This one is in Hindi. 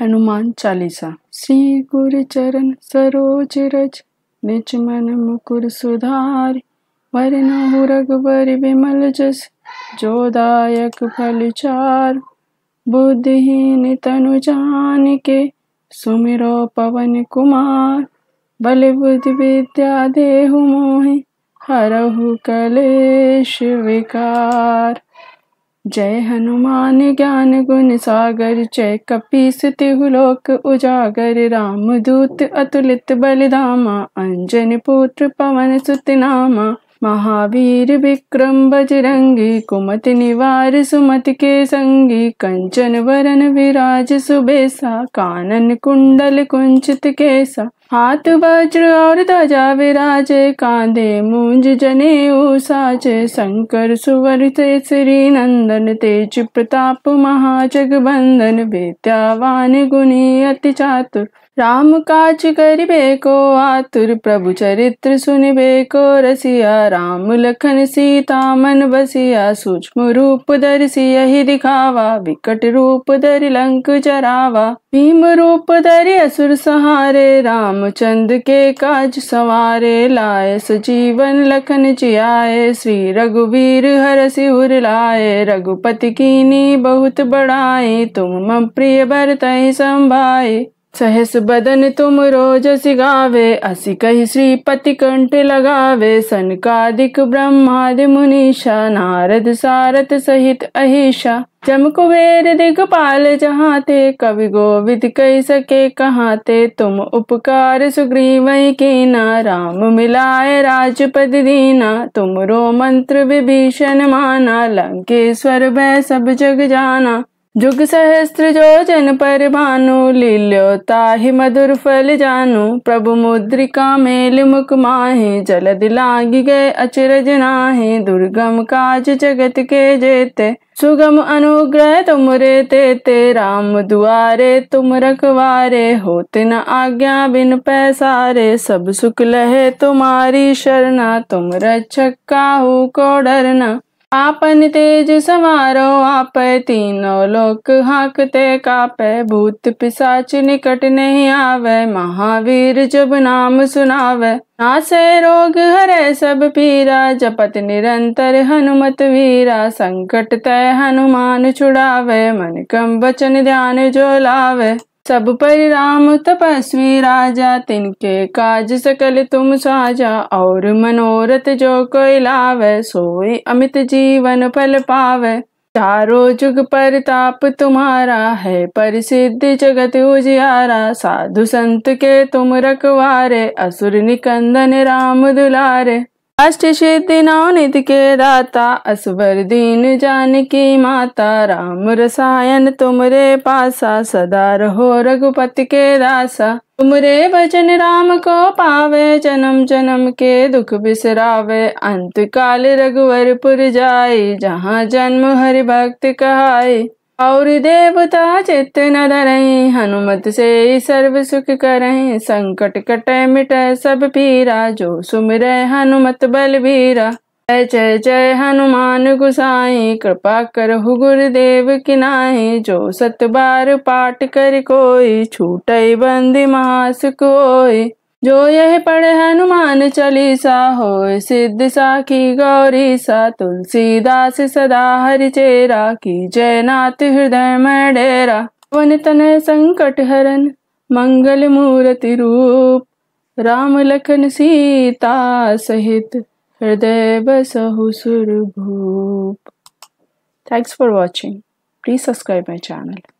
हनुमान चालीसा श्री गुरु चरण सरोज रज निच मन मुकुर सुधार नग वर विमल जस फल फलचार बुद्धिहीन तनु जान के सुमिरो पवन कुमार बल बुद्ध विद्या देहु मोहि हरहु कलेश विकार जय हनुमान ज्ञान गुण सागर जय कपीस तिहुलोक उजागर राम दूत अतुलित बलिधामा अंजन पुत्र पवन सुत नामा महावीर विक्रम बजरंगी कुमति निवार सुमति के संगी कंचन वरन विराज सुबेसा कानन कुंडल कुंचित केसा हाथ वज्र और ध्वजा विराजे कांधे मूंज जने साजे शंकर सुवर से श्री नंदन तेज प्रताप महाजग बंदन विद्यावान गुणी अति चातुर राम काज करिबे को आतुर प्रभु चरित्र सुनिबे को रसिया राम लखन सीता मन बसिया सूक्ष्म रूप दर यही दिखावा विकट रूप दर लंक चरावा भीम रूप दर असुर सहारे रामचंद्र के काज सवारे लाए सजीवन लखन जियाए श्री रघुवीर हर सिर लाए रघुपति कीनी बहुत बड़ाई तुम मम प्रिय भरत संभाए सहस बदन तुम रोज सिगावे असी कही श्रीपति कंठ लगावे सनकादिक ब्रह्मादि मुनीषा नारद सारथ सहित अहिषा जम कुबेर पाल जहाँ ते कवि गोविद कही सके कहाँ ते तुम उपकार सुग्रीव कीना राम मिलाए राजपद दीना तुम रो मंत्र विभीषण माना लंकेश्वर भय सब जग जाना जुग सहस्त्र जो जन पर भानु लील्यो ताहि मधुर फल जानु प्रभु मुद्रिका मेल मुख माहे जलद दिलाग गए अचरज नाहे दुर्गम काज जगत के जेते सुगम अनुग्रह तुम रे ते राम दुआरे तुम रखवारे होते न आज्ञा बिन पैसारे सब सुख लहे तुम्हारी शरणा तुम रक्षक काहू को डरना आपन तेज समारो आप तीनों लोक हाकते कापे भूत पिसाच निकट नहीं आवे महावीर जब नाम सुनावे नासे रोग हरे सब पीरा जपत निरंतर हनुमत वीरा संकट तय हनुमान छुड़ावे मन कम वचन ध्यान जो लावे सब पर राम तपस्वी राजा तिनके काज सकल तुम साजा और मनोरथ जो कोई लावे सोए अमित जीवन फल पावे चारो जुग पर ताप तुम्हारा है पर सिद्ध जगत उजियारा साधु संत के तुम रखवारे असुर निकंदन राम दुलारे अष्टशेत नवनित के दाता असबर दीन जान की माता राम रसायन तुमरे पासा सदा रहो रघुपति के दासा तुमरे भजन राम को पावे जन्म जन्म के दुख बिसरावे अंत काल रघुवर पुर जाय जहाँ जन्म हरि भक्त कहाय और देवता चेतन धरई हनुमत से सर्व सुख करई संकट कट मिट सब पीरा जो सुमिर हनुमत बलबीरा जय जय जय हनुमान गुसाई कृपा हु गुरुदेव किनाई जो सत बार पाठ कर कोई छूट बंदी महासुख होई जो यह पढ़ हनुमान चालीसा हो सिद्ध साखी गौरी सा तुलसीदास सदा हरि चेरा की जय नाथ हृदय में डेरा वन तन संकट हरन मंगल मूर्ति रूप राम लखन सीता सहित हृदय बसहु सुर भूप thanks for watching please subscribe my channel